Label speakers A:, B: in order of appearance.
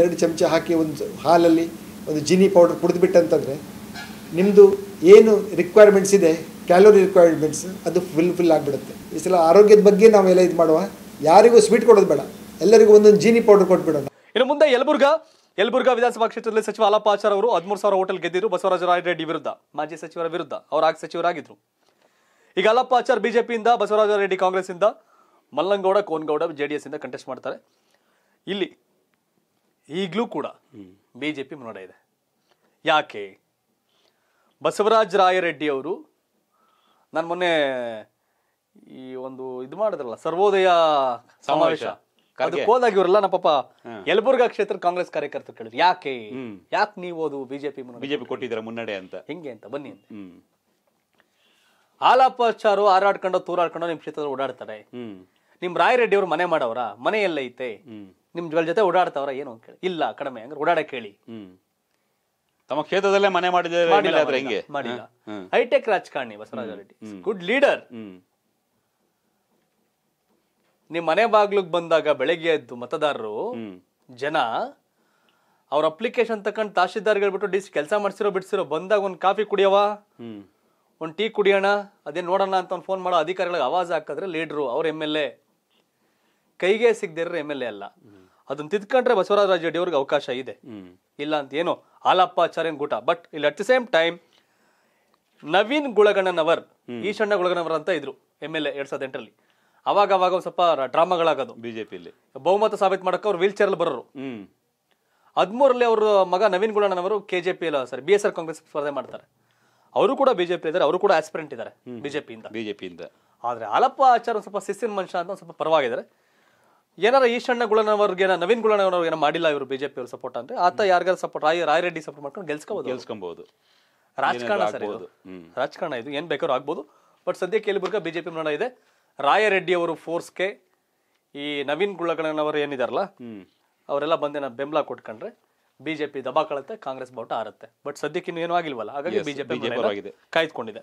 A: ಎರಡು ಚಮಚ ಹಾಕಿ ಒಂದು ಹಾಲಲ್ಲಿ ಒಂದು ಜೀನಿ ಪೌಡರ್ ಕುಡಿದ್ಬಿಟ್ಟಂತಂದರೆ ನಿಮ್ಮದು ಏನು ರಿಕ್ವೈರ್ಮೆಂಟ್ಸ್ ಇದೆ ಕ್ಯಾಲೋರಿ ರಿಕ್ವೈರ್ಮೆಂಟ್ಸ್ ಅದು ಫುಲ್ ಫಿಲ್ ಆಗಿಬಿಡುತ್ತೆ ಈ ಸಲ ಆರೋಗ್ಯದ ಬಗ್ಗೆ ನಾವೆಲ್ಲ ಇದು ಮಾಡುವ ಯಾರಿಗೂ ಸ್ವೀಟ್ ಕೊಡೋದು ಬೇಡ ಎಲ್ಲರಿಗೂ ಒಂದೊಂದು ಜೀನಿ ಪೌಡರ್ ಕೊಟ್ಬಿಡೋಣ ಇನ್ನು ಮುಂದೆ ಯಲಬುರ್ಗಾ ಯಲಬುರ್ಗಾ ವಿಧಾನಸಭಾ ಕ್ಷೇತ್ರದಲ್ಲಿ ಸಚಿವ ಅಲಪ್ಪ ಆಚಾರ್ ಅವರು ಹದಿಮೂರು ಸಾವಿರ ಹೋಟೆಲ್ ಗೆದ್ದಿದ್ರು ಬಸವರಾಜ ರೆಡ್ಡಿ ವಿರುದ್ಧ ಮಾಜಿ ಸಚಿವರ ವಿರುದ್ಧ ಅವರು ಆಗ ಸಚಿವರಾಗಿದ್ದರು ಈಗ ಅಲಪ್ಪ ಆಚಾರ್ ಬಿಜೆಪಿಯಿಂದ ಬಸವರಾಜ ರೆಡ್ಡಿ ಕಾಂಗ್ರೆಸ್ಸಿಂದ ಮಲ್ಲಂಗೌಡ ಕೋನ್ಗೌಡ ಎಸ್ ಇಂದ ಕಂಟೆಸ್ಟ್ ಮಾಡ್ತಾರೆ ಇಲ್ಲಿ ಈಗಲೂ ಕೂಡ ಬಿ ಜೆ ಪಿ ಮುನ್ನಡೆ ಇದೆ ಯಾಕೆ ಬಸವರಾಜ ರಾಯರೆಡ್ಡಿ ಅವರು ನಾನು ಮೊನ್ನೆ ಈ ಒಂದು ಇದು ಮಾಡಿದ್ರಲ್ಲ ಸರ್ವೋದಯ ಸಮಾವೇಶ ಅದಕ್ಕೆ ಹೋದಾಗ ಇವರೆಲ್ಲ ನಮ್ಮ ಪಾಪ ಯಲಬುರ್ಗಾ ಕ್ಷೇತ್ರ ಕಾಂಗ್ರೆಸ್ ಕಾರ್ಯಕರ್ತರು ಕೇಳಿದ್ರು ಯಾಕೆ ಯಾಕೆ ನೀವು ಅದು ಬಿಜೆಪಿ ಬಿಜೆಪಿ ಕೊಟ್ಟಿದ್ರೆ ಮುನ್ನಡೆ ಅಂತ ಹಿಂಗೆ ಅಂತ ಬನ್ನಿ ಅಂತ ಆಲಾಪಚಾರು ಹಾರಾಡ್ಕೊಂಡು ತೂರಾಡ್ಕೊಂಡು ನಿಮ್ ಕ್ಷೇತ್ರದಲ್ಲಿ ಓಡಾಡ್ತಾರೆ ನಿಮ್ ರಾಯರೆಡ್ಡಿ ಅವರು ಮನೆ ಮಾಡವ್ರ ಮನೆ ಐತೆ ನಿಮ್ ಜೊತೆ ಓಡಾಡ್ತಾವ್ರ ಏನು ಅಂತ ಕೇಳಿ ಇಲ್ಲ ಕಡಿಮೆ ಅಂದ್ರೆ ಓಡಾಡಕ್ಕೆ ಕೇಳಿ ತಮ್ಮ ಕ್ಷೇತ್ರದಲ್ಲೇ ಮನೆ ಮಾಡಿದ್ರೆ ಹೆಂಗೆ ಮಾಡಿಲ್ಲ ಹೈಟೆಕ್ ರಾಜಕಾರಣಿ ಬಸವರಾಜ ರೆಡ್ಡಿ ಗುಡ್ ಲೀಡರ್ ನಿಮ್ ಮನೆ ಬಾಗ್ಲಿಗೆ ಬಂದಾಗ ಬೆಳಗ್ಗೆ ಎದ್ದು ಮತದಾರರು ಜನ ಅವ್ರ ಅಪ್ಲಿಕೇಶನ್ ತಕೊಂಡ್ ತಹಶೀಲ್ದಾರ್ ಹೇಳ್ಬಿಟ್ಟು ಡಿಸ್ ಕೆಲಸ ಮಾಡ್ಸಿರೋ ಬಿಡ್ಸಿರೋ ಬಂದಾಗ ಒಂದ್ ಕಾಫಿ ಕುಡಿಯವ ಒಂದ್ ಟೀ ಕುಡಿಯೋಣ ಅದೇ ನೋಡೋಣ ಅಂತ ಒಂದ್ ಫೋನ್ ಮಾಡೋ ಅಧಿಕಾರಿಗಳಿಗೆ ಆವಾಜ್ ಹಾಕಿದ್ರೆ ಲೀಡ್ರು ಅವ್ರ ಎಮ್ ಎಲ್ ಎ ಕೈಗೆ ಸಿಗದಿರೋ ಎಮ್ ಎಲ್ ಎ ಅಲ್ಲ ಅದನ್ನ ತಿದ್ಕೊಂಡ್ರೆ ಬಸವರಾಜ ರಾಜ ಅವ್ರಿಗೆ ಅವಕಾಶ ಇದೆ ಇಲ್ಲ ಅಂತ ಏನೋ ಆಚಾರ್ಯನ್ ಗೂಟ ಬಟ್ ಇಲ್ಲಿ at the same time Naveen Gulagannanavar Eshanna Gulagannavar ಅಂತ ಇದ್ರು ಎಮ್ ಎಲ್ ಎ ಎರಡ್ ಸಾವಿರದ ಎಂಟರಲ್ಲಿ ಅವಾಗ ಅವಾಗ ಸ್ವಲ್ಪ ಡ್ರಾಮಾಗಳಾಗೋದು ಬಿಜೆಪಿಯಲ್ಲಿ ಬಹುಮತ ಸಾಬೀತ್ ಮಾಡಕ್ಕೆ ಅವ್ರು ವೀಲ್ ಅಲ್ಲಿ ಬರೋರು ಹದಿಮೂರಲ್ಲಿ ಅವರ ಮಗ ನವೀನ್ ಗುಳಣ್ಣನವರು K J P sir B S R Congress ಸ್ಪರ್ಧೆ ಮಾಡ್ತಾರೆ ಅವರು ಕೂಡ ಬಿಜೆಪಿ ಇದ್ದಾರೆ ಅವರು ಕೂಡ ಆಸ್ಪಿರೆಂಟ್ ಇದ್ದಾರೆ ಬಿಜೆಪಿಯಿಂದ ಬಿಜೆಪಿಯಿಂದ ಆದ್ರೆ ಆಲಪ್ಪ ಆಚಾರ ಸ್ವಲ್ಪ ಸಿಸ್ಸಿನ ಮನುಷ್ಯ ಅಂತ ಸ್ವಲ್ಪ ಪರವಾಗಿದ್ದಾರೆ ಏನಾರ ಈಶಣ್ಣ ಗುಳನವರ್ಗೇನ ನವೀನ್ ಏನೋ ಮಾಡಿಲ್ಲ ಇವರು ಬಿಜೆಪಿ ಅವ್ರ ಸಪೋರ್ಟ್ ಅಂದ್ರೆ ಆತ ಯಾರಿಗಾರ ಸಪೋರ್ಟ್ ರಾಯ್ ರಾಯ್ ರೆಡ್ಡಿ ಸಪೋರ್ಟ್ ಮಾಡ್ಕೊಂಡು ಗೆಲ್ಸ್ಕೋಬಹುದು ಗೆಲ್ಸ್ಕೊಬಹುದು ರಾಜಕಾರಣ ಸರ್ ಇದು ರಾಜಕಾರಣ ಇದು ಏನ್ ಬೇಕಾದ್ರೂ ಆಗ್ಬೋದು ಬಟ್ ಸದ್ಯಕ್ಕೆ ಯಲಬುರ್ಗ ಬಿಜೆಪಿ ನಡ ಇದೆ ರಾಯ ರೆಡ್ಡಿ ಅವರು ಫೋರ್ಸ್ಗೆ ಈ ನವೀನ್ ಗುಳಗಣನವರು ಏನಿದಾರಲ್ಲ ಅವರೆಲ್ಲ ಬಂದೇನ ಬೆಂಬಲ ಕೊಟ್ಕೊಂಡ್ರೆ ಬಿಜೆಪಿ ಕಳತ್ತೆ ಕಾಂಗ್ರೆಸ್ ಬಾವುಟ ಆರತ್ತೆ ಬಟ್ ಸದ್ಯಕ್ಕೆ ಇನ್ನೂ ಏನೂ ಆಗಿಲ್ವಲ್ಲ ಹಾಗಾಗಿ ಬಿಜೆಪಿ ಕಾಯ್ದುಕೊಂಡಿದೆ